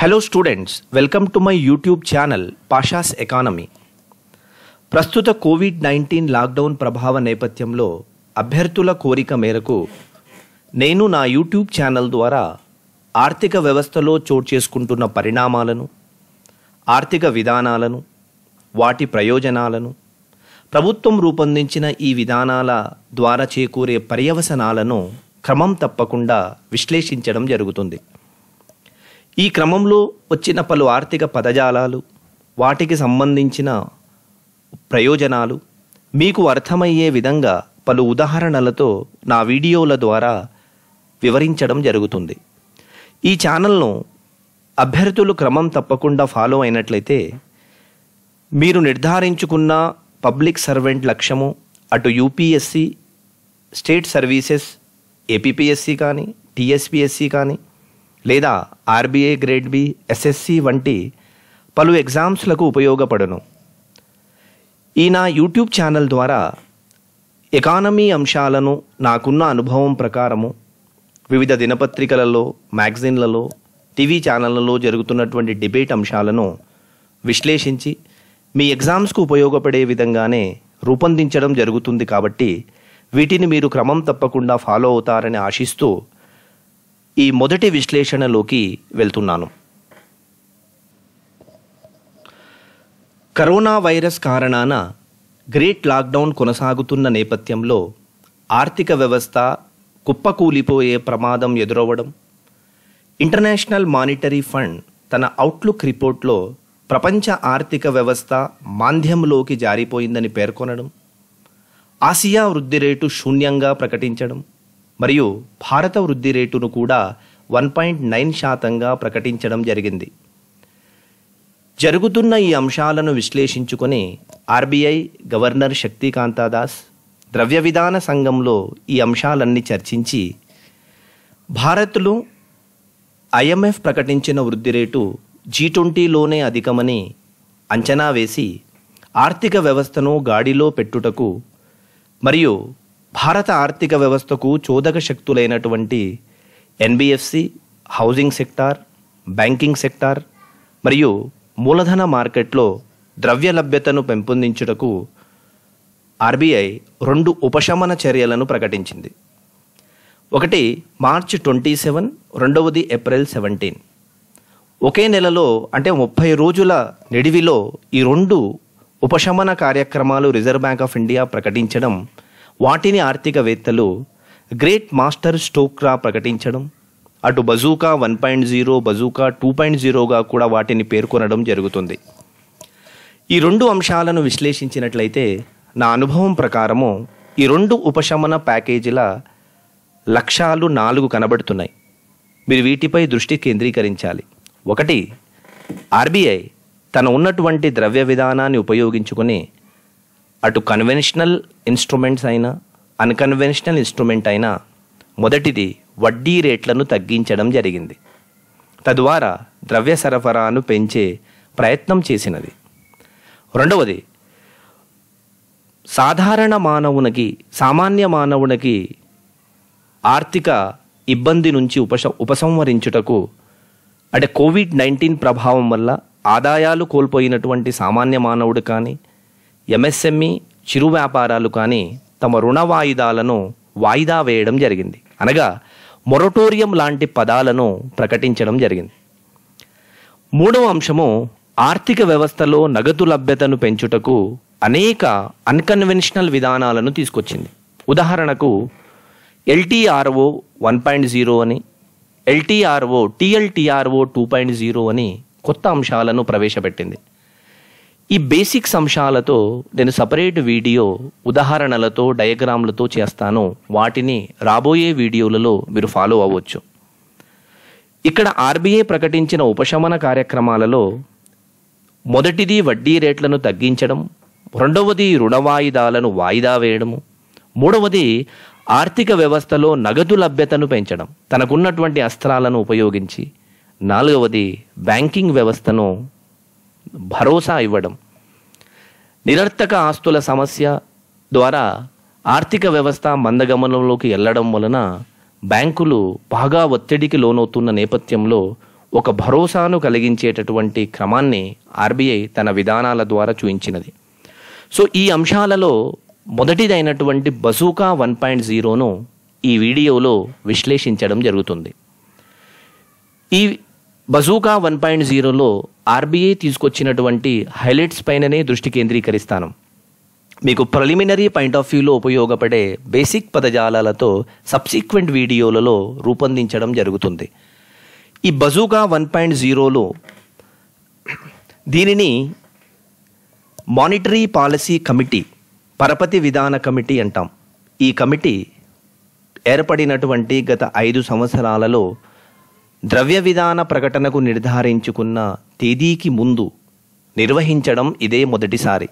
hello students welcome to my YouTube channel Pasha's economy ప్రస్తుత covid nineteen lockdown ప్రభావ నేపథ్యంలో అభ్యర్థుల కోరిక మేరకు నేను నా యూట్యూబ్ ఛానల్ ద్వారా ఆర్థిక వ్యవస్థలో చోటు చేసుకుంటున్న పరిణామాలను ఆర్థిక విధానాలను వాటి ప్రయోజనాలను ప్రభుత్వం రూపొందించిన ఈ విధానాల ద్వారా చేకూరే పర్యవసనాలను క్రమం తప్పకుండా విశ్లేషించడం జరుగుతుంది ఈ క్రమంలో వచ్చిన పలు ఆర్థిక పదజాలాలు వాటికి సంబంధించిన ప్రయోజనాలు మీకు అర్థమయ్యే విధంగా పలు ఉదాహరణలతో నా వీడియోల ద్వారా వివరించడం జరుగుతుంది ఈ ఛానల్ను అభ్యర్థులు క్రమం తప్పకుండా ఫాలో అయినట్లయితే మీరు నిర్ధారించుకున్న పబ్లిక్ సర్వెంట్ లక్ష్యము అటు యూపీఎస్సి స్టేట్ సర్వీసెస్ ఏపీఎస్సి కానీ టీఎస్పీఎస్సి కానీ లేదా ఆర్బీఐ గ్రేడ్ బి ఎస్ఎస్సి వంటి పలు ఎగ్జామ్స్లకు ఉపయోగపడును ఈ నా యూట్యూబ్ ఛానల్ ద్వారా ఎకానమీ అంశాలను నాకున్న అనుభవం ప్రకారము వివిధ దినపత్రికలలో మ్యాగజైన్లలో టీవీ ఛానళ్లలో జరుగుతున్నటువంటి డిబేట్ అంశాలను విశ్లేషించి మీ ఎగ్జామ్స్కు ఉపయోగపడే విధంగానే రూపొందించడం జరుగుతుంది కాబట్టి వీటిని మీరు క్రమం తప్పకుండా ఫాలో అవుతారని ఆశిస్తూ ఈ మొదటి విశ్లేషణలోకి వెళ్తున్నాను కరోనా వైరస్ కారణాన గ్రేట్ లాక్డౌన్ కొనసాగుతున్న నేపథ్యంలో ఆర్థిక వ్యవస్థ కుప్పకూలిపోయే ప్రమాదం ఎదురవ్వడం ఇంటర్నేషనల్ మానిటరీ ఫండ్ తన అవుట్లుక్ రిపోర్ట్లో ప్రపంచ ఆర్థిక వ్యవస్థ మాంద్యంలోకి జారిపోయిందని పేర్కొనడం ఆసియా వృద్ధి రేటు శూన్యంగా ప్రకటించడం మరియు భారత వృద్ధి రేటును కూడా వన్ పాయింట్ నైన్ శాతంగా ప్రకటించడం జరిగింది జరుగుతున్న ఈ అంశాలను విశ్లేషించుకొని ఆర్బీఐ గవర్నర్ శక్తికాంతాదాస్ ద్రవ్య విధాన సంఘంలో ఈ అంశాలన్నీ చర్చించి భారత్లో ఐఎంఎఫ్ ప్రకటించిన వృద్ధి రేటు జీ ట్వంటీలోనే అధికమని అంచనా వేసి ఆర్థిక వ్యవస్థను గాడిలో పెట్టుటకు మరియు భారత ఆర్థిక వ్యవస్థకు చోదక శక్తులైనటువంటి NBFC housing sector banking sector మరియు మూలధన మార్కెట్లో ద్రవ్య లభ్యతను పెంపొందించుటకు ఆర్బీఐ రెండు ఉపశమన చర్యలను ప్రకటించింది ఒకటి మార్చ్ ట్వంటీ సెవెన్ రెండవది ఏప్రిల్ సెవెంటీన్ ఒకే నెలలో అంటే ముప్పై రోజుల నిడివిలో ఈ రెండు ఉపశమన కార్యక్రమాలు రిజర్వ్ బ్యాంక్ ఆఫ్ ఇండియా ప్రకటించడం వాటిని ఆర్థికవేత్తలు గ్రేట్ మాస్టర్ స్టోక్రా ప్రకటించడం అటు bazooka one point zero bazooka two point జీరోగా కూడా వాటిని పేర్కొనడం జరుగుతుంది ఈ రెండు అంశాలను విశ్లేషించినట్లయితే నా అనుభవం ప్రకారము ఈ రెండు ఉపశమన ప్యాకేజీల లక్ష్యాలు నాలుగు కనబడుతున్నాయి మీరు వీటిపై దృష్టి కేంద్రీకరించాలి ఒకటి ఆర్బీఐ తన ఉన్నటువంటి ద్రవ్య విధానాన్ని ఉపయోగించుకుని అటు కన్వెన్షనల్ ఇన్స్ట్రుమెంట్స్ అయినా అన్కన్వెన్షనల్ ఇన్స్ట్రుమెంట్ అయినా మొదటిది వడ్డీ రేట్లను తగ్గించడం జరిగింది తద్వారా ద్రవ్య సరఫరాను పెంచే ప్రయత్నం చేసినది రెండవది సాధారణ మానవునికి సామాన్య మానవునికి ఆర్థిక ఇబ్బంది నుంచి ఉపశ ఉపసంహరించుటకు అంటే కోవిడ్ నైన్టీన్ ప్రభావం వల్ల ఆదాయాలు కోల్పోయినటువంటి సామాన్య మానవుడు కానీ ఎంఎస్ఎంఈ చిరు వ్యాపారాలు కానీ తమ రుణ వాయిదాలను వాయిదా వేయడం జరిగింది అనగా మొరటోరియం లాంటి పదాలను ప్రకటించడం జరిగింది మూడవ అంశము ఆర్థిక వ్యవస్థలో నగదు లభ్యతను పెంచుటకు అనేక అన్కన్వెన్షనల్ విధానాలను తీసుకొచ్చింది ఉదాహరణకు ఎల్టీఆర్ఓ వన్ పాయింట్ జీరో అని LTRO TLTRO two point zero అని కొత్త అంశాలను ప్రవేశపెట్టింది ఈ బేసిక్ అంశాలతో నేను సపరేట్ వీడియో ఉదాహరణలతో డయాగ్రామ్లతో చేస్తాను వాటిని రాబోయే వీడియోలలో మీరు ఫాలో అవ్వచ్చు ఇక్కడ ఆర్బీఐ ప్రకటించిన ఉపశమన కార్యక్రమాలలో మొదటిది వడ్డీ రేట్లను తగ్గించడం రెండవది రుణ వాయిదాలను వాయిదా వేయడము మూడవది ఆర్థిక వ్యవస్థలో నగదు లభ్యతను పెంచడం తనకున్నటువంటి అస్త్రాలను ఉపయోగించి నాలుగవది బ్యాంకింగ్ వ్యవస్థను భరోసా ఇవ్వడం నిరర్థక ఆస్తుల సమస్య ద్వారా ఆర్థిక వ్యవస్థ మందగమనంలోకి వెళ్ళడం వలన బ్యాంకులు బాగా ఒత్తిడికి లోనవుతున్న నేపథ్యంలో ఒక భరోసాను కలిగించేటటువంటి క్రమాన్ని ఆర్బీఐ తన విధానాల ద్వారా చూపించినది సో ఈ అంశాలలో మొదటిదైనటువంటి బసూకా వన్ పాయింట్ జీరోను ఈ వీడియోలో విశ్లేషించడం జరుగుతుంది ఈ బజూకా వన్ పాయింట్ జీరోలో ఆర్బీఐ తీసుకొచ్చినటువంటి హైలైట్స్ పైననే దృష్టి కేంద్రీకరిస్తాను మీకు ప్రిలిమినరీ పాయింట్ ఆఫ్ వ్యూలో ఉపయోగపడే బేసిక్ పదజాలాలతో సబ్సిక్వెంట్ వీడియోలలో రూపొందించడం జరుగుతుంది ఈ బజూగా వన్ పాయింట్ జీరోలో దీనిని మానిటరీ పాలసీ కమిటీ పరపతి విధాన కమిటీ అంటాం ఈ కమిటీ ఏర్పడినటువంటి గత ఐదు సంవత్సరాలలో ద్రవ్య విధాన ప్రకటనకు నిర్ధారించుకున్న తేదీకి ముందు నిర్వహించడం ఇదే మొదటిసారి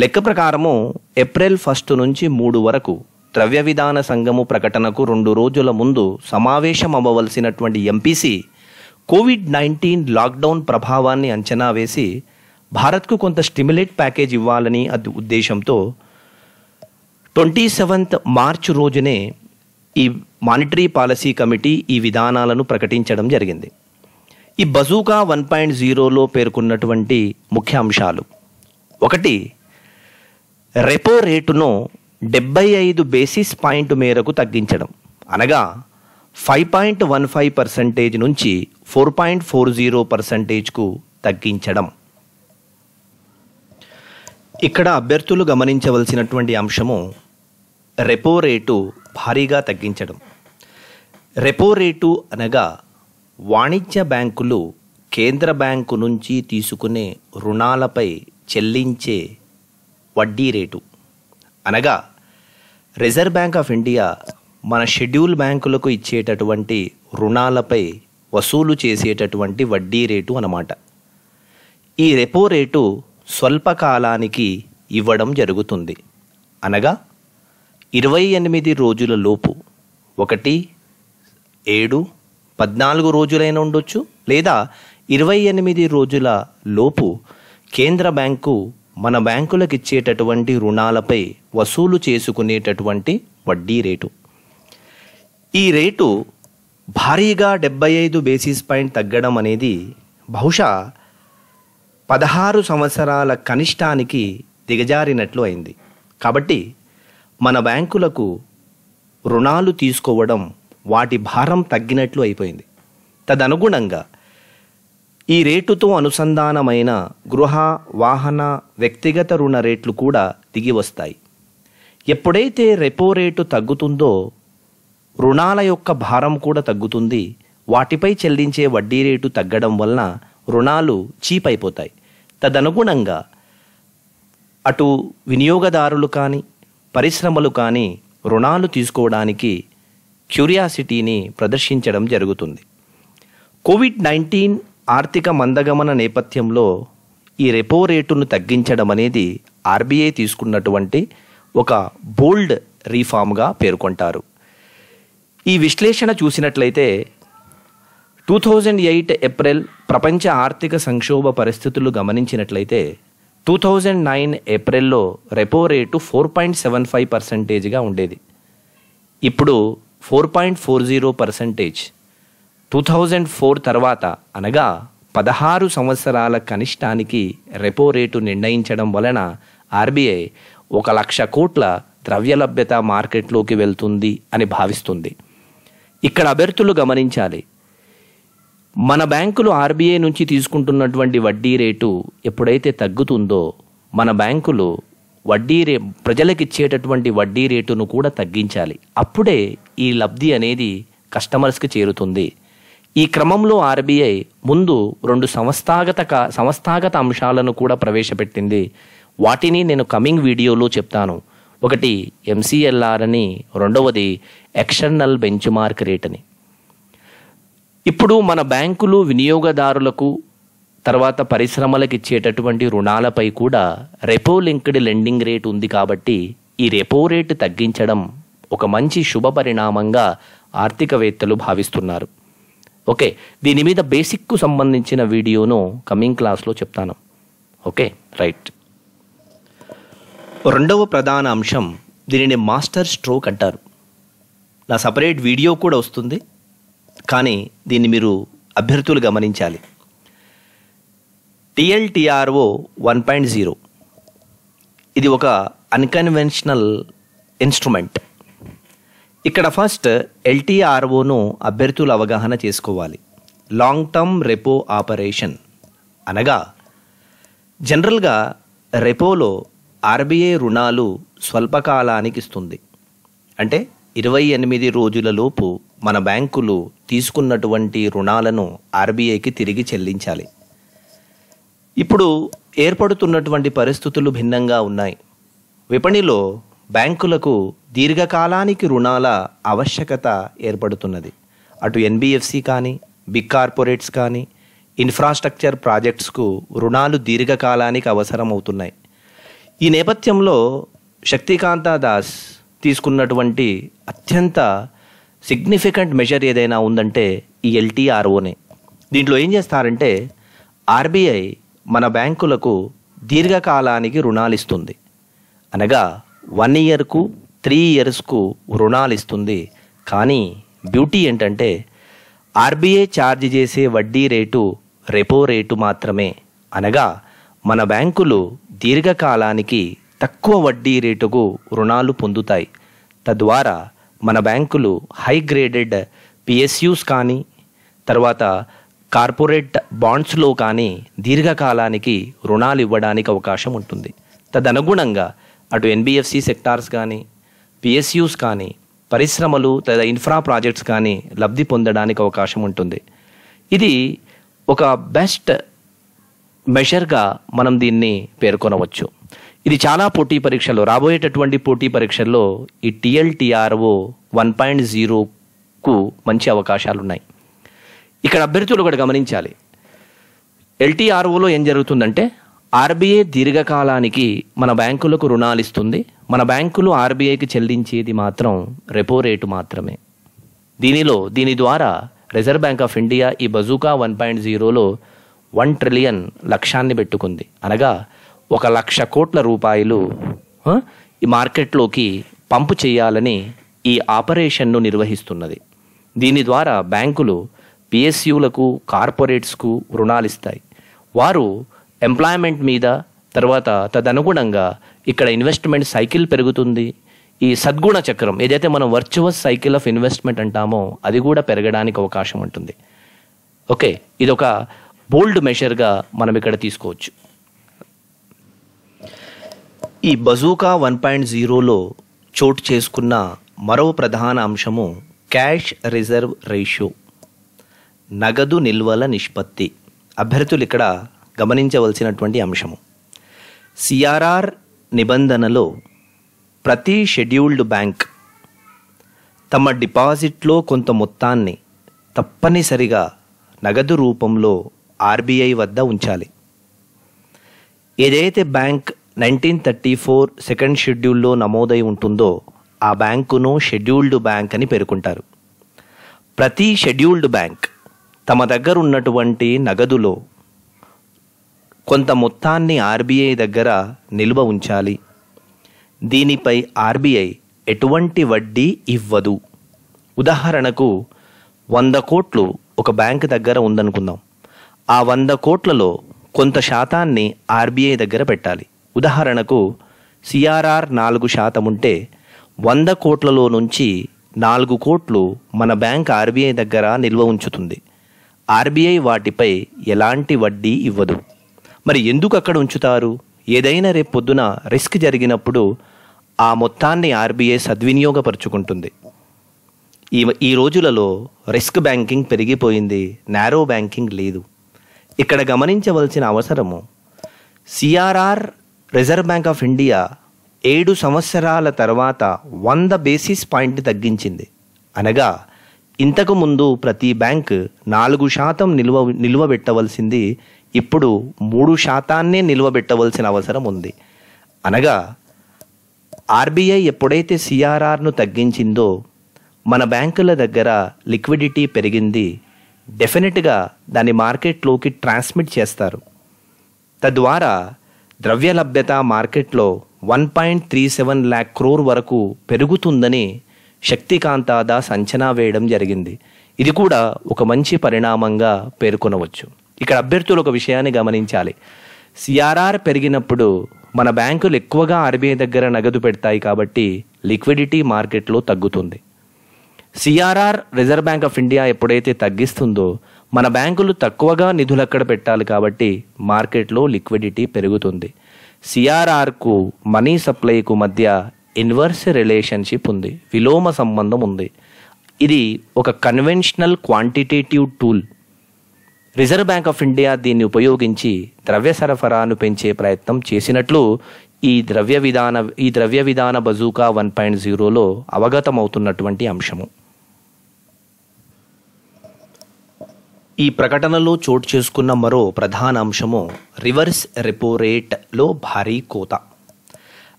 లెక్క ప్రకారము ఏప్రిల్ ఫస్ట్ నుంచి మూడు వరకు ద్రవ్య విధాన సంఘము ప్రకటనకు రెండు రోజుల ముందు సమావేశం అవ్వవలసినటువంటి ఎంపీసీ కోవిడ్ నైన్టీన్ లాక్డౌన్ ప్రభావాన్ని అంచనా వేసి భారత్కు కొంత స్టిమ్యులేట్ ప్యాకేజ్ ఇవ్వాలని అది ఉద్దేశంతో ట్వంటీ సెవెంత్ మార్చ్ రోజునే ఈ మానిటరీ పాలసీ కమిటీ ఈ విధానాలను ప్రకటించడం జరిగింది ఈ బజూకా వన్ పాయింట్ జీరోలో పేర్కొన్నటువంటి ముఖ్య అంశాలు ఒకటి రెపో రేటును డెబ్బై ఐదు బేసిస్ పాయింట్ మేరకు తగ్గించడం అనగా five point one five percentage నుంచి ఫోర్ పాయింట్ ఫోర్ జీరో పర్సంటేజ్కు తగ్గించడం ఇక్కడ అభ్యర్థులు గమనించవలసినటువంటి అంశము రెపో రేటు భారీగా తగ్గించడం రెపో రేటు అనగా వాణిజ్య బ్యాంకులు కేంద్ర బ్యాంకు నుంచి తీసుకునే రుణాలపై చెల్లించే వడ్డీ రేటు అనగా రిజర్వ్ బ్యాంక్ ఆఫ్ ఇండియా మన షెడ్యూల్ బ్యాంకులకు ఇచ్చేటటువంటి రుణాలపై వసూలు చేసేటటువంటి వడ్డీ రేటు అన్నమాట ఈ రెపో రేటు స్వల్పకాలానికి ఇవ్వడం జరుగుతుంది అనగా ఇరవై ఎనిమిది రోజుల లోపు ఒకటి ఏడు పద్నాలుగు రోజులైనా ఉండొచ్చు లేదా ఇరవై ఎనిమిది రోజుల లోపు కేంద్ర బ్యాంకు మన బ్యాంకులకు ఇచ్చేటటువంటి రుణాలపై వసూలు చేసుకునేటటువంటి వడ్డీ రేటు ఈ రేటు భారీగా డెబ్బై ఐదు బేసిస్ పాయింట్ తగ్గడం అనేది బహుశా పదహారు సంవత్సరాల కనిష్టానికి దిగజారినట్లు అయింది కాబట్టి మన బ్యాంకులకు రుణాలు తీసుకోవడం వాటి భారం తగ్గినట్లు అయిపోయింది తదనుగుణంగా ఈ రేటుతో అనుసంధానమైన గృహ వాహన వ్యక్తిగత రుణ రేట్లు కూడా దిగి వస్తాయి ఎప్పుడైతే రెపో రేటు తగ్గుతుందో రుణాల యొక్క భారం కూడా తగ్గుతుంది వాటిపై చెల్లించే వడ్డీ రేటు తగ్గడం వలన రుణాలు చీప్ అయిపోతాయి తదనుగుణంగా అటు వినియోగదారులు కానీ పరిశ్రమలు కానీ రుణాలు తీసుకోవడానికి క్యూరియాసిటీని ప్రదర్శించడం జరుగుతుంది కోవిడ్ నైన్టీన్ ఆర్థిక మందగమన నేపథ్యంలో ఈ రెపో రేటును తగ్గించడం అనేది ఆర్బీఐ తీసుకున్నటువంటి ఒక బోల్డ్ రీఫామ్గా పేర్కొంటారు ఈ విశ్లేషణ చూసినట్లయితే టూ థౌజండ్ ఎయిట్ ఏప్రిల్ ప్రపంచ ఆర్థిక సంక్షోభ పరిస్థితులు గమనించినట్లయితే టూ థౌజండ్ నైన్ ఏప్రిల్లో repo rate four point seven five పర్సంటేజ్గా ఉండేది ఇప్పుడు four point four zero percentage two thousand four తర్వాత అనగా పదహారు సంవత్సరాల కనిష్టానికి రెపో రేటు నిర్ణయించడం వలన ఆర్బీఐ ఒక లక్ష కోట్ల ద్రవ్యలభ్యత మార్కెట్లోకి వెళ్తుంది అని భావిస్తుంది ఇక్కడ అభ్యర్థులు గమనించాలి మన బ్యాంకులు ఆర్బీఐ నుంచి తీసుకుంటున్నటువంటి వడ్డీ రేటు ఎప్పుడైతే తగ్గుతుందో మన బ్యాంకులు వడ్డీ రే ప్రజలకిచ్చేటటువంటి వడ్డీ రేటును కూడా తగ్గించాలి అప్పుడే ఈ లబ్ధి అనేది కస్టమర్స్కి చేరుతుంది ఈ క్రమంలో ఆర్బీఐ ముందు రెండు సంస్థాగత సంస్థాగత అంశాలను కూడా ప్రవేశపెట్టింది వాటిని నేను కమింగ్ వీడియోలో చెప్తాను ఒకటి ఎంసీఎల్ఆర్ అని రెండవది ఎక్స్టర్నల్ బెంచ్ మార్క్ రేట్ అని ఇప్పుడు మన బ్యాంకులు వినియోగదారులకు తర్వాత పరిశ్రమలకు ఇచ్చేటటువంటి రుణాలపై కూడా రెపో లింక్డ్ లెండింగ్ రేట్ ఉంది కాబట్టి ఈ రెపో రేటు తగ్గించడం ఒక మంచి శుభ పరిణామంగా ఆర్థికవేత్తలు భావిస్తున్నారు ఓకే దీని మీద బేసిక్కు సంబంధించిన వీడియోను కమింగ్ క్లాస్లో చెప్తాను ఓకే రైట్ రెండవ ప్రధాన అంశం దీనిని మాస్టర్ స్ట్రోక్ అంటారు నా సపరేట్ వీడియో కూడా వస్తుంది కానీ దీన్ని మీరు అభ్యర్థులు గమనించాలి టిఎల్టిఆర్ఓ వన్ పాయింట్ జీరో ఇది ఒక అన్కన్వెన్షనల్ ఇన్స్ట్రుమెంట్ ఇక్కడ ఫస్ట్ ఎల్టీఆర్ఓను అభ్యర్థులు అవగాహన చేసుకోవాలి లాంగ్ టర్మ్ రెపో ఆపరేషన్ అనగా జనరల్గా రెపోలో ఆర్బీఐ రుణాలు స్వల్పకాలానికి ఇస్తుంది అంటే ఇరవై ఎనిమిది రోజులలోపు మన బ్యాంకులు తీసుకున్నటువంటి రుణాలను ఆర్బీఐకి తిరిగి చెల్లించాలి ఇప్పుడు ఏర్పడుతున్నటువంటి పరిస్థితులు భిన్నంగా ఉన్నాయి విపణిలో బ్యాంకులకు దీర్ఘకాలానికి రుణాల ఆవశ్యకత ఏర్పడుతున్నది అటు ఎన్బిఎఫ్సి కానీ బిగ్ కార్పొరేట్స్ కానీ ఇన్ఫ్రాస్ట్రక్చర్ ప్రాజెక్ట్స్కు రుణాలు దీర్ఘకాలానికి అవసరం అవుతున్నాయి ఈ నేపథ్యంలో శక్తికాంత దాస్ తీసుకున్నటువంటి అత్యంత సిగ్నిఫికెంట్ మెజర్ ఏదైనా ఉందంటే ఈ ఎల్టీఆర్ఓనే దీంట్లో ఏం చేస్తారంటే ఆర్బీఐ మన బ్యాంకులకు దీర్ఘకాలానికి రుణాలు ఇస్తుంది అనగా వన్ ఇయర్కు త్రీ ఇయర్స్కు రుణాలు ఇస్తుంది కానీ బ్యూటీ ఏంటంటే ఆర్బీఐ ఛార్జ్ చేసే వడ్డీ రేటు రెపో రేటు మాత్రమే అనగా మన బ్యాంకులు దీర్ఘకాలానికి తక్కువ వడ్డీ రేటుకు రుణాలు పొందుతాయి తద్వారా మన బ్యాంకులు హై గ్రేడెడ్ పిఎస్యూస్ కానీ తర్వాత కార్పొరేట్ బాండ్స్లో కానీ దీర్ఘకాలానికి రుణాలు ఇవ్వడానికి అవకాశం ఉంటుంది తదనుగుణంగా అటు ఎన్బిఎఫ్సి సెక్టార్స్ కానీ పిఎస్యూస్ కానీ పరిశ్రమలు లేదా ఇన్ఫ్రా ప్రాజెక్ట్స్ కానీ లబ్ధి పొందడానికి అవకాశం ఉంటుంది ఇది ఒక బెస్ట్ మెషర్గా మనం దీన్ని పేర్కొనవచ్చు ఇది చాలా పోటీ పరీక్షలు రాబోయేటటువంటి పోటీ పరీక్షల్లో ఈ టీఎల్టీఆర్ఓ వన్ పాయింట్ జీరోకు మంచి అవకాశాలు ఉన్నాయి ఇక్కడ అభ్యర్థులు కూడా గమనించాలి ఎల్టీఆర్ఓలో ఏం జరుగుతుందంటే ఆర్బీఐ దీర్ఘకాలానికి మన బ్యాంకులకు రుణాలు ఇస్తుంది మన బ్యాంకులు ఆర్బీఐకి చెల్లించేది మాత్రం రెపో రేటు మాత్రమే దీనిలో దీని ద్వారా రిజర్వ్ బ్యాంక్ ఆఫ్ ఇండియా ఈ బజూకా వన్ పాయింట్ జీరోలో వన్ ట్రిలియన్ లక్ష్యాన్ని పెట్టుకుంది అనగా ఒక లక్ష కోట్ల రూపాయలు ఈ మార్కెట్లోకి పంపు చేయాలని ఈ ఆపరేషన్ను నిర్వహిస్తున్నది దీని ద్వారా బ్యాంకులు పిఎస్యులకు కార్పొరేట్స్కు రుణాలిస్తాయి వారు ఎంప్లాయ్మెంట్ మీద తర్వాత తదనుగుణంగా ఇక్కడ ఇన్వెస్ట్మెంట్ సైకిల్ పెరుగుతుంది ఈ సద్గుణ చక్రం ఏదైతే మనం వర్చువస్ సైకిల్ ఆఫ్ ఇన్వెస్ట్మెంట్ అంటామో అది కూడా పెరగడానికి అవకాశం ఉంటుంది ఓకే ఇదొక బోల్డ్ మెషర్గా మనం ఇక్కడ తీసుకోవచ్చు ఈ బజూకా వన్ పాయింట్ జీరోలో చోటు చేసుకున్న మరో ప్రధాన అంశము క్యాష్ రిజర్వ్ రేషియో నగదు నిల్వల నిష్పత్తి అభ్యర్థులు ఇక్కడ గమనించవలసినటువంటి అంశము సిఆర్ఆర్ నిబంధనలో ప్రతి షెడ్యూల్డ్ బ్యాంక్ తమ డిపాజిట్లో కొంత మొత్తాన్ని తప్పనిసరిగా నగదు రూపంలో ఆర్బీఐ వద్ద ఉంచాలి ఏదైతే bank nineteen thirty four second షెడ్యూల్లో నమోదై ఉంటుందో ఆ బ్యాంకును షెడ్యూల్డ్ బ్యాంక్ అని పేర్కొంటారు ప్రతి షెడ్యూల్డ్ బ్యాంక్ తమ దగ్గర ఉన్నటువంటి నగదులో కొంత మొత్తాన్ని ఆర్బీఐ దగ్గర నిల్వ ఉంచాలి దీనిపై ఆర్బీఐ ఎటువంటి వడ్డీ ఇవ్వదు ఉదాహరణకు వంద కోట్లు ఒక బ్యాంక్ దగ్గర ఉందనుకుందాం ఆ వంద కోట్లలో కొంత శాతాన్ని ఆర్బీఐ దగ్గర పెట్టాలి ఉదాహరణకు సిఆర్ఆర్ నాలుగు శాతం ఉంటే వంద కోట్లలో నుంచి నాలుగు కోట్లు మన బ్యాంక్ ఆర్బీఐ దగ్గర నిల్వ ఉంచుతుంది ఆర్బీఐ వాటిపై ఎలాంటి వడ్డీ ఇవ్వదు మరి ఎందుకు అక్కడ ఉంచుతారు ఏదైనా రేపు పొద్దున రిస్క్ జరిగినప్పుడు ఆ మొత్తాన్ని ఆర్బీఐ సద్వినియోగపరుచుకుంటుంది ఈ ఈ రోజులలో రిస్క్ బ్యాంకింగ్ పెరిగిపోయింది నేరో బ్యాంకింగ్ లేదు ఇక్కడ గమనించవలసిన అవసరము CRR reserve bank of India ఏడు సంవత్సరాల తర్వాత వంద బేసిస్ పాయింట్ తగ్గించింది అనగా ఇంతకు ముందు ప్రతి బ్యాంక్ నాలుగు శాతం నిల్వ నిల్వ పెట్టవలసింది ఇప్పుడు మూడు శాతాన్నే నిల్వ పెట్టవలసిన అవసరం ఉంది అనగా ఆర్బీఐ ఎప్పుడైతే సిఆర్ఆర్ను తగ్గించిందో మన బ్యాంకుల దగ్గర లిక్విడిటీ పెరిగింది డెఫినెట్గా దాన్ని మార్కెట్లోకి ట్రాన్స్మిట్ చేస్తారు తద్వారా ద్రవ్యలభ్యత మార్కెట్లో one point three seven lakh crore వరకు పెరుగుతుందని శక్తికాంతాదాస్ అంచనా వేయడం జరిగింది ఇది కూడా ఒక మంచి పరిణామంగా పేర్కొనవచ్చు ఇక్కడ అభ్యర్థులు ఒక విషయాన్ని గమనించాలి సిఆర్ఆర్ పెరిగినప్పుడు మన బ్యాంకులు ఎక్కువగా ఆర్బీఐ దగ్గర నగదు పెడతాయి కాబట్టి లిక్విడిటీ మార్కెట్లో తగ్గుతుంది CRR reserve bank of India ఎప్పుడైతే తగ్గిస్తుందో మన బ్యాంకులు తక్కువగా నిధులు అక్కడ పెట్టాలి కాబట్టి మార్కెట్లో లిక్విడిటీ పెరుగుతుంది సిఆర్ఆర్కు మనీ సప్లైకు మధ్య ఇన్వర్స్ రిలేషన్షిప్ ఉంది విలోమ సంబంధం ఉంది ఇది ఒక conventional quantitative tool reserve bank of India దీన్ని ఉపయోగించి ద్రవ్య సరఫరాను పెంచే ప్రయత్నం చేసినట్లు ఈ ద్రవ్య విధాన ఈ ద్రవ్య విధాన బజూకా వన్ పాయింట్ జీరోలో అవగతమవుతున్నటువంటి అంశము ఈ ప్రకటనలో చోటు చేసుకున్న మరో ప్రధాన అంశము రివర్స్ రెపో రేట్లో భారీ కోత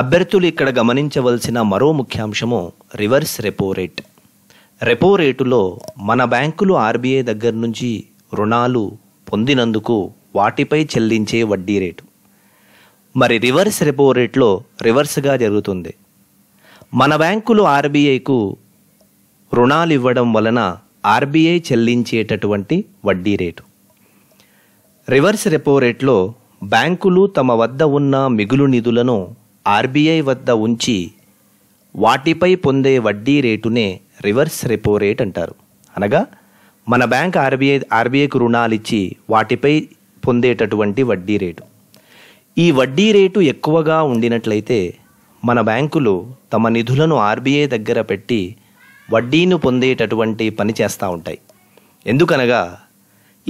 అభ్యర్థులు ఇక్కడ గమనించవలసిన మరో ముఖ్యాంశము రివర్స్ రెపో రేట్ రెపో రేటులో మన బ్యాంకులు ఆర్బీఐ దగ్గర నుంచి రుణాలు పొందినందుకు వాటిపై చెల్లించే వడ్డీ రేటు మరి రివర్స్ రెపో రేట్లో రివర్స్గా జరుగుతుంది మన బ్యాంకులు ఆర్బీఐకు రుణాలు ఇవ్వడం వలన ఆర్బీఐ చెల్లించేటటువంటి వడ్డీ రేటు రివర్స్ రెపో రేట్లో బ్యాంకులు తమ వద్ద ఉన్న మిగులు నిధులను ఆర్బీఐ వద్ద ఉంచి వాటిపై పొందే వడ్డీ రేటునే రివర్స్ రెపో రేట్ అంటారు అనగా మన బ్యాంక్ ఆర్బీఐ ఆర్బీఐకు రుణాలిచ్చి వాటిపై పొందేటటువంటి వడ్డీ రేటు ఈ వడ్డీ రేటు ఎక్కువగా ఉండినట్లయితే మన బ్యాంకులు తమ నిధులను ఆర్బీఐ దగ్గర పెట్టి వడ్డీను పొందేటటువంటి పని చేస్తూ ఉంటాయి ఎందుకనగా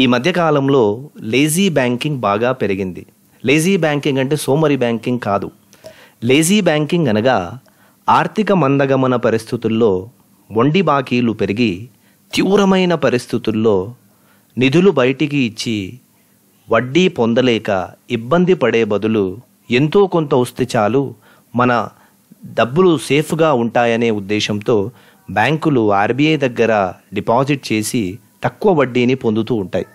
ఈ మధ్యకాలంలో లేజీ బ్యాంకింగ్ బాగా పెరిగింది లేజీ బ్యాంకింగ్ అంటే సోమరి బ్యాంకింగ్ కాదు లేజీ బ్యాంకింగ్ అనగా ఆర్థిక మందగమన పరిస్థితుల్లో వండి బాకీలు పెరిగి తీవ్రమైన పరిస్థితుల్లో నిధులు బయటికి ఇచ్చి వడ్డీ పొందలేక ఇబ్బంది పడే బదులు ఎంతో కొంత వస్తే చాలు మన డబ్బులు సేఫ్గా ఉంటాయనే ఉద్దేశంతో బ్యాంకులు ఆర్బీఐ దగ్గర డిపాజిట్ చేసి తక్కువ వడ్డీని పొందుతూ ఉంటాయి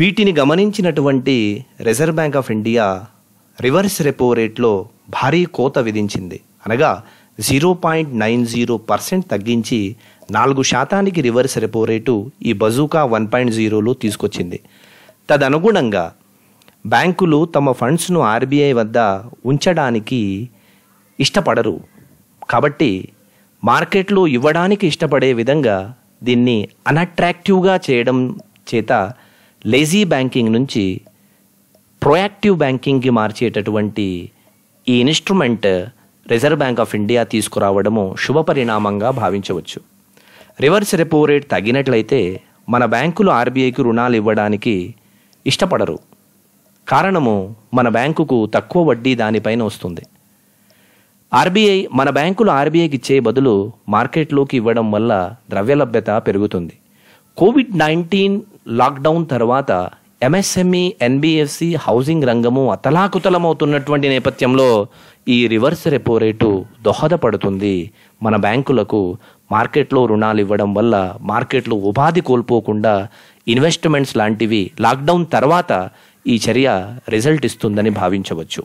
వీటిని గమనించినటువంటి reserve bank of India reverse repo రేట్లో భారీ కోత విధించింది అనగా zero point nine zero percent తగ్గించి నాలుగు శాతానికి రివర్స్ రెపో రేటు ఈ బజూకా వన్ పాయింట్ జీరోలో తీసుకొచ్చింది తదనుగుణంగా బ్యాంకులు తమ ఫండ్స్ను ఆర్బీఐ వద్ద ఉంచడానికి ఇష్టపడరు కాబట్టి మార్కెట్లో ఇవ్వడానికి ఇష్టపడే విధంగా దీన్ని అనట్రాక్టివ్గా చేయడం చేత లేజీ బ్యాంకింగ్ నుంచి ప్రొయాక్టివ్ బ్యాంకింగ్కి మార్చేటటువంటి ఈ instrument reserve bank of India తీసుకురావడము శుభ పరిణామంగా భావించవచ్చు రివర్స్ రెపో రేట్ తగ్గినట్లయితే మన బ్యాంకులు ఆర్బీఐకి రుణాలు ఇవ్వడానికి ఇష్టపడరు కారణము మన బ్యాంకుకు తక్కువ వడ్డీ దానిపైన వస్తుంది ఆర్బీఐ మన బ్యాంకులు ఆర్బీఐకి ఇచ్చే బదులు మార్కెట్లోకి ఇవ్వడం వల్ల ద్రవ్యలభ్యత పెరుగుతుంది కోవిడ్ నైన్టీన్ లాక్డౌన్ తర్వాత ఎంఎస్ఎంఈ ఎన్బిఎఫ్సి హౌసింగ్ రంగము అతలాకుతలమవుతున్నటువంటి నేపథ్యంలో ఈ రివర్స్ రెపో రేటు దోహదపడుతుంది మన బ్యాంకులకు మార్కెట్లో రుణాలు ఇవ్వడం వల్ల మార్కెట్లో ఉపాధి కోల్పోకుండా ఇన్వెస్ట్మెంట్స్ లాంటివి లాక్డౌన్ తర్వాత ఈ చర్య రిజల్ట్ ఇస్తుందని భావించవచ్చు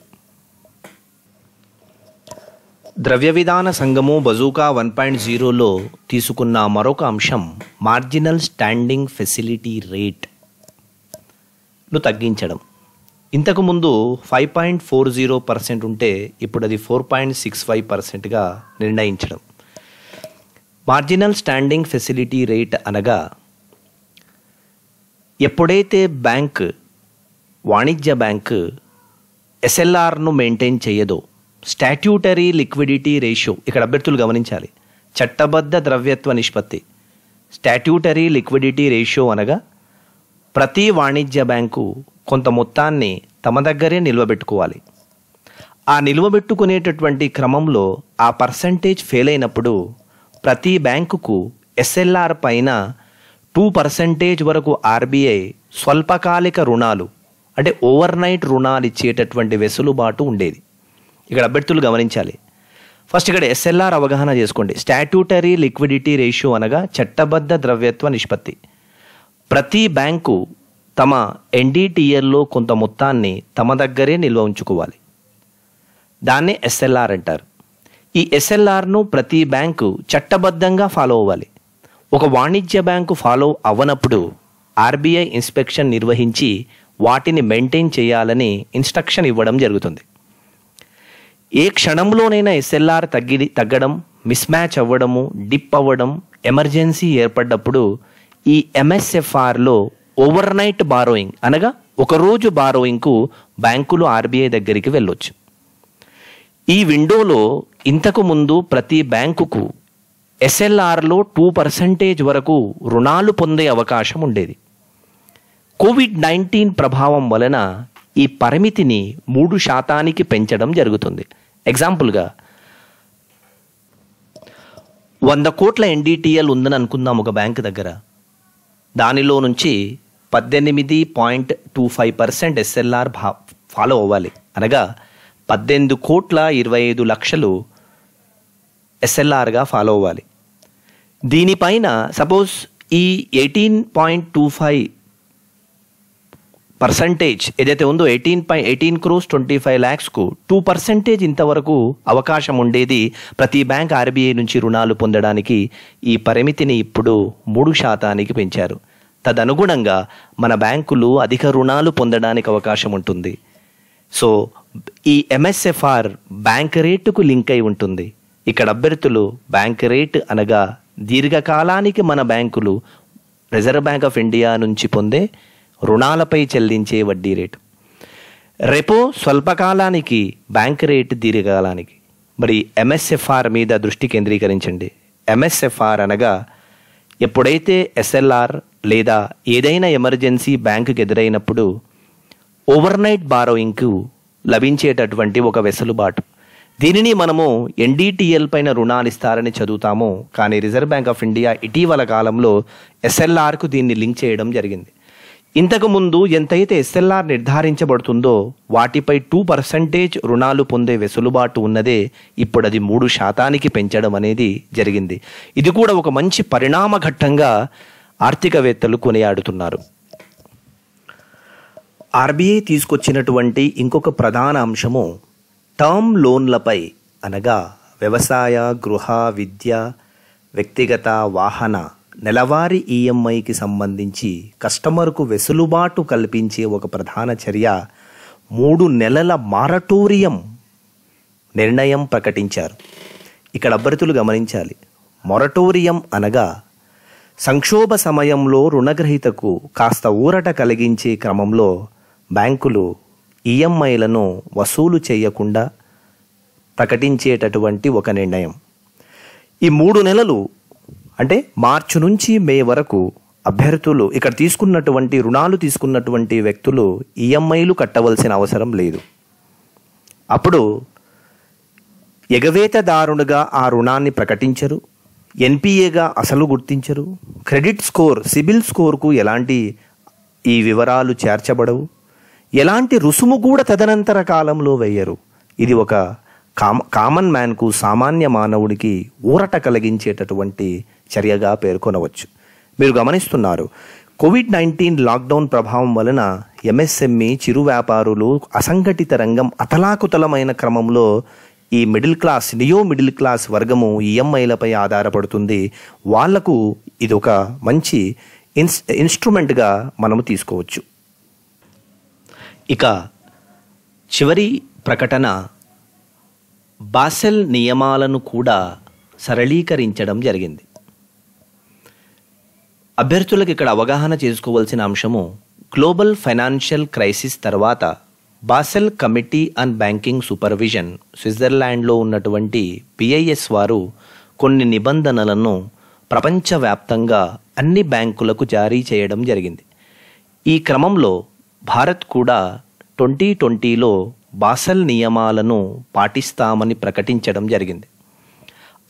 ద్రవ్య విధాన సంఘము బజూకా వన్ పాయింట్ జీరోలో తీసుకున్న మరొక అంశం మార్జినల్ స్టాండింగ్ ఫెసిలిటీ రేట్ను తగ్గించడం ఇంతకుముందు five point four zero percent ఉంటే ఇప్పుడు అది ఫోర్ పాయింట్ సిక్స్ ఫైవ్ పర్సెంట్గా నిర్ణయించడం మార్జినల్ స్టాండింగ్ ఫెసిలిటీ రేట్ అనగా ఎప్పుడైతే బ్యాంక్ వాణిజ్య బ్యాంకు ఎస్ఎల్ఆర్ను మెయింటైన్ చేయదో స్టాట్యూటరీ లిక్విడిటీ రేషియో ఇక్కడ అభ్యర్థులు గమనించాలి చట్టబద్ధ ద్రవ్యత్వ నిష్పత్తి స్టాట్యూటరీ లిక్విడిటీ రేషియో అనగా ప్రతి వాణిజ్య బ్యాంకు కొంత మొత్తాన్ని తమ దగ్గరే నిల్వబెట్టుకోవాలి ఆ నిల్వబెట్టుకునేటటువంటి క్రమంలో ఆ పర్సంటేజ్ ఫెయిల్ అయినప్పుడు ప్రతి బ్యాంకుకు ఎస్ఎల్ఆర్ పైన టూ పర్సంటేజ్ వరకు ఆర్బీఐ స్వల్పకాలిక రుణాలు అంటే ఓవర్ నైట్ రుణాలు ఇచ్చేటటువంటి వెసులుబాటు ఉండేది ఇక్కడ అభ్యర్థులు గమనించాలి ఫస్ట్ ఇక్కడ ఎస్ఎల్ఆర్ అవగాహన చేసుకోండి స్టాట్యూటరీ లిక్విడిటీ రేషియో అనగా చట్టబద్ధ ద్రవ్యత్వ నిష్పత్తి ప్రతి బ్యాంకు తమ ఎన్డీటీఎల్లో e కొంత మొత్తాన్ని తమ దగ్గరే నిల్వ ఉంచుకోవాలి దాన్ని ఎస్ఎల్ఆర్ అంటారు ఈ ఎస్ఎల్ఆర్ను ప్రతి బ్యాంకు చట్టబద్ధంగా ఫాలో అవ్వాలి ఒక వాణిజ్య బ్యాంకు ఫాలో అవ్వనప్పుడు ఆర్బీఐ ఇన్స్పెక్షన్ నిర్వహించి వాటిని మెయింటైన్ చేయాలని ఇన్స్ట్రక్షన్ ఇవ్వడం జరుగుతుంది ఏ క్షణంలోనైనా ఎస్ఎల్ఆర్ తగ్గి తగ్గడం మిస్ మ్యాచ్ అవ్వడము డిప్ అవ్వడం ఎమర్జెన్సీ ఏర్పడ్డప్పుడు ఈ ఎంఎస్ఎఫ్ఆర్లో ఓవర్ నైట్ బారోయింగ్ అనగా ఒకరోజు బారోయింగ్కు బ్యాంకులు ఆర్బీఐ దగ్గరికి వెళ్ళొచ్చు ఈ విండోలో ఇంతకు ముందు ప్రతి బ్యాంకుకు ఎస్ఎల్ఆర్లో టూ పర్సంటేజ్ వరకు రుణాలు పొందే అవకాశం ఉండేది కోవిడ్ నైన్టీన్ ప్రభావం వలన ఈ పరిమితిని మూడు శాతానికి పెంచడం జరుగుతుంది ఎగ్జాంపుల్గా వంద కోట్ల ఎన్డీటీఎల్ ఉందని అనుకుందాం ఒక బ్యాంక్ దగ్గర దానిలో నుంచి పద్దెనిమిది point two five percent SLR భా ఫాలో అవ్వాలి అనగా పద్దెనిమిది కోట్ల ఇరవై ఐదు లక్షలు ఎస్ఎల్ఆర్గా ఫాలో అవ్వాలి దీనిపైన సపోజ్ ఈ eighteen point two five percentage ఏదైతే ఉందో ఎయిటీన్ పై ఎయిటీన్ క్రోస్ ట్వంటీ ఫైవ్ ల్యాక్స్కు టూ పర్సెంటేజ్ ఇంతవరకు అవకాశం ఉండేది ప్రతి బ్యాంక్ ఆర్బీఐ నుంచి రుణాలు పొందడానికి ఈ పరిమితిని ఇప్పుడు మూడు శాతానికి పెంచారు తదనుగుణంగా మన బ్యాంకులు అధిక రుణాలు పొందడానికి అవకాశం ఉంటుంది సో ఈ ఎంఎస్ఎఫ్ఆర్ బ్యాంక్ రేటుకు లింక్ అయి ఉంటుంది ఇక్కడ అభ్యర్థులు బ్యాంక్ రేట్ అనగా దీర్ఘకాలానికి మన బ్యాంకులు రిజర్వ్ బ్యాంక్ ఆఫ్ ఇండియా నుంచి పొందే రుణాలపై చెల్లించే వడ్డీ రేటు రెపో స్వల్పకాలానికి బ్యాంక్ రేటు దీర్ఘకాలానికి మరి ఎంఎస్ఎఫ్ఆర్ మీద దృష్టి కేంద్రీకరించండి ఎంఎస్ఎఫ్ఆర్ అనగా ఎప్పుడైతే ఎస్ఎల్ఆర్ లేదా ఏదైనా ఎమర్జెన్సీ బ్యాంకుకి ఎదురైనప్పుడు ఓవర్నైట్ బారోయింగ్కు లభించేటటువంటి ఒక వెసులుబాటు దీనిని మనము ఎన్డీటీఎల్ పైన రుణాలు ఇస్తారని చదువుతాము కానీ రిజర్వ్ బ్యాంక్ ఆఫ్ ఇండియా ఇటీవల కాలంలో ఎస్ఎల్ఆర్కు దీన్ని లింక్ చేయడం జరిగింది ఇంతకుముందు ఎంతైతే ఎస్ఎల్ఆర్ నిర్ధారించబడుతుందో వాటిపై టూ పర్సంటేజ్ రుణాలు పొందే వెసులుబాటు ఉన్నదే ఇప్పుడు అది మూడు శాతానికి పెంచడం అనేది జరిగింది ఇది కూడా ఒక మంచి పరిణామ ఘట్టంగా ఆర్థికవేత్తలు కొనియాడుతున్నారు ఆర్బీఐ తీసుకొచ్చినటువంటి ఇంకొక ప్రధాన అంశము టర్మ్ లోన్లపై అనగా వ్యవసాయ గృహ విద్య వ్యక్తిగత వాహన నెలవారీ ఈఎంఐకి e సంబంధించి కస్టమర్కు వెసులుబాటు కల్పించే ఒక ప్రధాన చర్య మూడు నెలల మారటోరియం నిర్ణయం ప్రకటించారు ఇక్కడ అభ్యర్థులు గమనించాలి మొరటోరియం అనగా సంక్షోభ సమయంలో రుణగ్రహీతకు కాస్త ఊరట కలిగించే క్రమంలో బ్యాంకులు ఈఎంఐలను e వసూలు చేయకుండా ప్రకటించేటటువంటి ఒక నిర్ణయం ఈ మూడు నెలలు అంటే మార్చి నుంచి మే వరకు అభ్యర్థులు ఇక్కడ తీసుకున్నటువంటి రుణాలు తీసుకున్నటువంటి వ్యక్తులు ఈఎంఐలు కట్టవలసిన అవసరం లేదు అప్పుడు ఎగవేతదారునిగా ఆ రుణాన్ని ప్రకటించరు ఎన్పిఏగా అసలు గుర్తించరు క్రెడిట్ స్కోర్ సిబిల్ స్కోర్కు ఎలాంటి ఈ వివరాలు చేర్చబడవు ఎలాంటి రుసుము కూడా తదనంతర కాలంలో వేయరు ఇది ఒక కామ కామన్ మ్యాన్కు సామాన్య మానవుడికి ఊరట కలిగించేటటువంటి చర్యగా పేర్కొనవచ్చు మీరు గమనిస్తున్నారు కోవిడ్ నైన్టీన్ లాక్డౌన్ ప్రభావం వలన ఎంఎస్ఎంఈ చిరు వ్యాపారులు అసంఘటిత రంగం అతలాకుతలమైన క్రమంలో ఈ middle class neo middle class వర్గము ఈఎంఐలపై ఆధారపడుతుంది వాళ్లకు ఇది ఒక మంచి ఇన్స్ ఇన్స్ట్రుమెంట్గా మనము తీసుకోవచ్చు ఇక చివరి ప్రకటన బాసెల్ నియమాలను కూడా సరళీకరించడం జరిగింది అభ్యర్థులకు ఇక్కడ అవగాహన చేసుకోవాల్సిన అంశము గ్లోబల్ ఫైనాన్షియల్ క్రైసిస్ తర్వాత Basel committee and banking supervision స్విట్జర్లాండ్లో ఉన్నటువంటి పిఐఎస్ వారు కొన్ని నిబంధనలను ప్రపంచవ్యాప్తంగా అన్ని బ్యాంకులకు జారీ చేయడం జరిగింది ఈ క్రమంలో భారత్ కూడా ట్వంటీ ట్వంటీలో బాసెల్ నియమాలను పాటిస్తామని ప్రకటించడం జరిగింది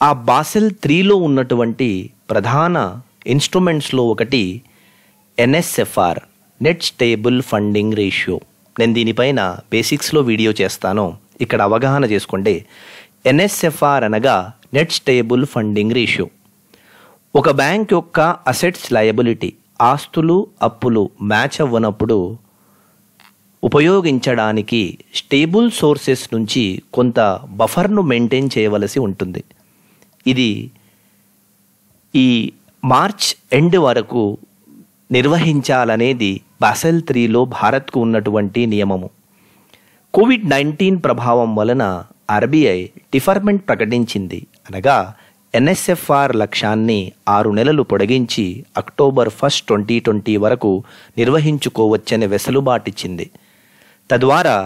ఆ బాసెల్ త్రీలో ఉన్నటువంటి ప్రధాన ఇన్స్ట్రుమెంట్స్లో ఒకటి NSFR net stable funding ratio నేను దీనిపైన బేసిక్స్లో వీడియో చేస్తాను ఇక్కడ అవగాహన చేసుకోండి ఎన్ఎస్ఎఫ్ఆర్ అనగా నెట్ స్టేబుల్ ఫండింగ్ రేషియో ఒక బ్యాంక్ యొక్క అసెట్స్ లయబిలిటీ ఆస్తులు అప్పులు మ్యాచ్ అవ్వనప్పుడు ఉపయోగించడానికి స్టేబుల్ సోర్సెస్ నుంచి కొంత బఫర్ను మెయింటైన్ చేయవలసి ఉంటుంది ఇది ఈ మార్చ్ ఎండ్ వరకు నిర్వహించాలనేది బాసెల్ త్రీలో భారత్కు ఉన్నటువంటి నియమము కోవిడ్ నైన్టీన్ ప్రభావం వలన ఆర్బీఐ డిఫర్మెంట్ ప్రకటించింది అనగా ఎన్ఎస్ఎఫ్ఆర్ లక్ష్యాన్ని ఆరు నెలలు పొడిగించి అక్టోబర్ ఫస్ట్ ట్వంటీ ట్వంటీ వరకు నిర్వహించుకోవచ్చని వెసులుబాటిచ్చింది తద్వారా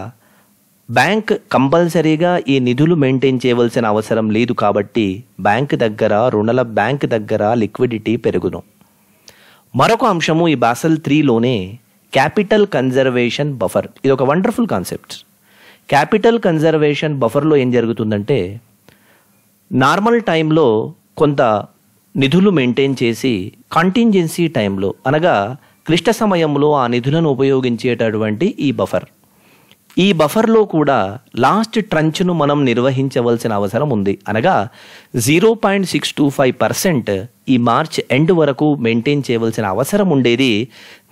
బ్యాంక్ కంపల్సరీగా ఈ నిధులు మెయింటైన్ చేయవలసిన అవసరం లేదు కాబట్టి బ్యాంక్ దగ్గర రుణల బ్యాంక్ దగ్గర లిక్విడిటీ పెరుగును మరొక అంశము ఈ బాసల్ త్రీలోనే క్యాపిటల్ కన్జర్వేషన్ బఫర్ ఇది ఒక వండర్ఫుల్ కాన్సెప్ట్ క్యాపిటల్ కన్జర్వేషన్ బఫర్లో ఏం జరుగుతుందంటే నార్మల్ టైంలో కొంత నిధులు మెయింటైన్ చేసి కంటింజెన్సీ టైంలో అనగా క్లిష్ట సమయంలో ఆ నిధులను ఉపయోగించేటటువంటి ఈ బఫర్ ఈ బఫర్లో కూడా లాస్ట్ ట్రంచ్ను మనం నిర్వహించవలసిన అవసరం ఉంది అనగా zero point six two five percent ఈ మార్చ్ ఎండ్ వరకు మెయింటైన్ చేయవలసిన అవసరం ఉండేది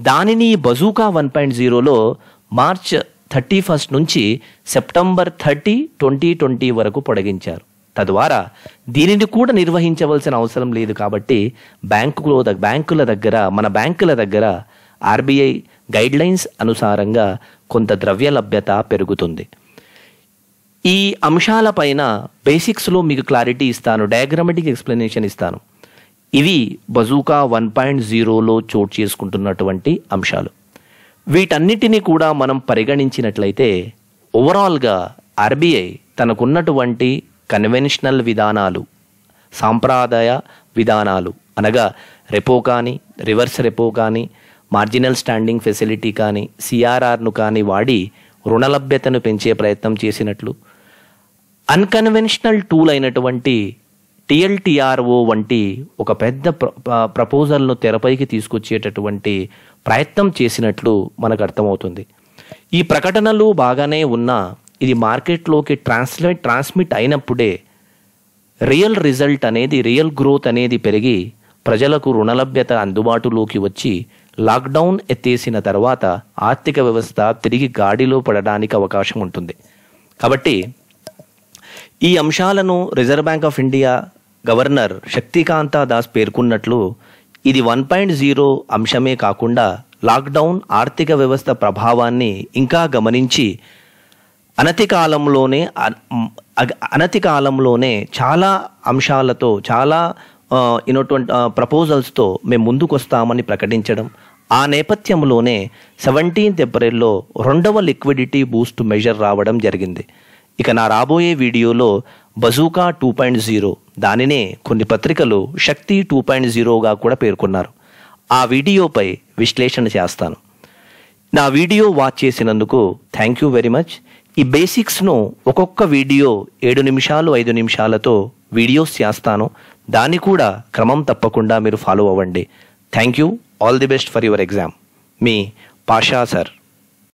దానిని బజూకా వన్ పాయింట్ జీరోలో మార్చ్ థర్టీ ఫస్ట్ నుంచి సెప్టెంబర్ థర్టీ ట్వంటీ ట్వంటీ వరకు పొడిగించారు తద్వారా దీనిని కూడా నిర్వహించవలసిన అవసరం లేదు కాబట్టి బ్యాంకులో బ్యాంకుల దగ్గర మన బ్యాంకుల దగ్గర ఆర్బీఐ గైడ్లైన్స్ అనుసారంగా కొంత ద్రవ్య లభ్యత పెరుగుతుంది ఈ అంశాలపైన బేసిక్స్లో మీకు క్లారిటీ ఇస్తాను డయాగ్రామెటిక్ ఎక్స్ప్లెనేషన్ ఇస్తాను ఇవి బజూకా వన్ పాయింట్ జీరోలో చోటు చేసుకుంటున్నటువంటి అంశాలు వీటన్నిటినీ కూడా మనం పరిగణించినట్లయితే ఓవరాల్గా ఆర్బీఐ తనకున్నటువంటి కన్వెన్షనల్ విధానాలు సాంప్రదాయ విధానాలు అనగా రెపో కానీ రివర్స్ రెపో కానీ మార్జినల్ స్టాండింగ్ ఫెసిలిటీ కానీ సిఆర్ఆర్ను కానీ వాడి రుణలభ్యతను పెంచే ప్రయత్నం చేసినట్లు అన్కన్వెన్షనల్ టూల్ అయినటువంటి టీఎల్టీఆర్ఓ వంటి ఒక పెద్ద ప్ర ప్రపోజల్ను తెరపైకి తీసుకొచ్చేటటువంటి ప్రయత్నం చేసినట్లు మనకు అర్థమవుతుంది ఈ ప్రకటనలు బాగానే ఉన్నా ఇది మార్కెట్లోకి ట్రాన్స్లేట్ ట్రాన్స్మిట్ అయినప్పుడే రియల్ రిజల్ట్ అనేది రియల్ గ్రోత్ అనేది పెరిగి ప్రజలకు రుణలభ్యత అందుబాటులోకి వచ్చి లాక్డౌన్ ఎత్తేసిన తర్వాత ఆర్థిక వ్యవస్థ తిరిగి గాడిలో పడడానికి అవకాశం ఉంటుంది కాబట్టి ఈ అంశాలను Reserve bank of India governor Shaktikanta Das పేర్కొన్నట్లు ఇది వన్ పాయింట్ జీరో అంశమే కాకుండా లాక్డౌన్ ఆర్థిక వ్యవస్థ ప్రభావాన్ని ఇంకా గమనించి అనతి కాలంలోనే అనతి కాలంలోనే చాలా అంశాలతో చాలా ఇన్నటువంటి ప్రపోజల్స్తో మేము ముందుకు వస్తామని ప్రకటించడం ఆ నేపథ్యంలోనే సెవెంటీన్త్ ఏప్రిల్లో రెండవ లిక్విడిటీ బూస్ట్ మెజర్ రావడం జరిగింది ఇక నా రాబోయే వీడియోలో బజూకా టూ పాయింట్ జీరో దానినే కొన్ని పత్రికలు శక్తి టూ పాయింట్ జీరోగా కూడా పేర్కొన్నారు ఆ వీడియోపై విశ్లేషణ చేస్తాను నా వీడియో వాచ్ చేసినందుకు థ్యాంక్ యూ వెరీ మచ్ ఈ బేసిక్స్ను ఒక్కొక్క వీడియో ఏడు నిమిషాలు ఐదు నిమిషాలతో వీడియోస్ చేస్తాను దాన్ని కూడా క్రమం తప్పకుండా మీరు ఫాలో అవ్వండి thank you all the best for your exam మీ పాషా సార్